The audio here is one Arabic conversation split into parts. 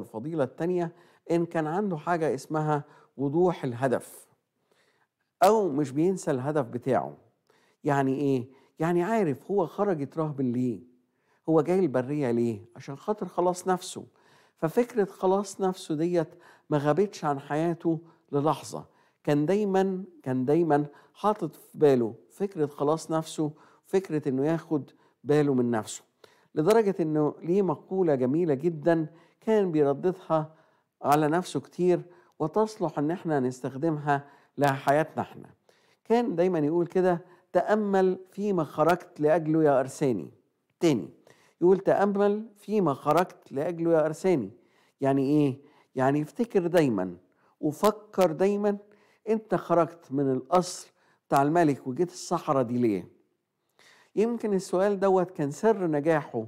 الفضيلة الثانية إن كان عنده حاجة اسمها وضوح الهدف أو مش بينسى الهدف بتاعه يعني إيه؟ يعني عارف هو خرج يترهبن ليه؟ هو جاي البرية ليه؟ عشان خاطر خلاص نفسه ففكرة خلاص نفسه ديت ما غابتش عن حياته للحظة كان دايما كان دايما حاطط في باله فكرة خلاص نفسه فكرة إنه ياخد باله من نفسه لدرجة انه ليه مقولة جميلة جدا كان بيرددها على نفسه كتير وتصلح ان احنا نستخدمها لحياتنا احنا كان دايما يقول كده تأمل فيما خرجت لأجله يا أرساني تاني يقول تأمل فيما خرجت لأجله يا أرساني يعني إيه؟ يعني افتكر دايما وفكر دايما أنت خرجت من القصر بتاع الملك وجيت الصحراء دي ليه؟ يمكن السؤال دوت كان سر نجاحه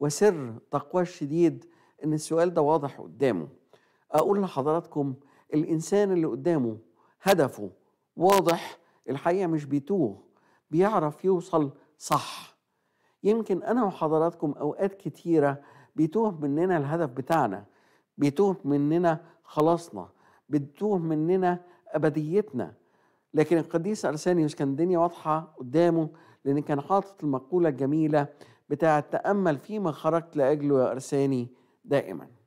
وسر تقواه الشديد ان السؤال ده واضح قدامه اقول لحضراتكم الانسان اللي قدامه هدفه واضح الحقيقه مش بيتوه بيعرف يوصل صح يمكن انا وحضراتكم اوقات كتيره بيتوه مننا الهدف بتاعنا بيتوه مننا خلاصنا بيتوه مننا ابديتنا لكن القديس ارسانيوس كان الدنيا واضحه قدامه لأن كان حاطط المقولة الجميلة بتاعة تأمل فيما خرجت لأجله يا أرساني دائماً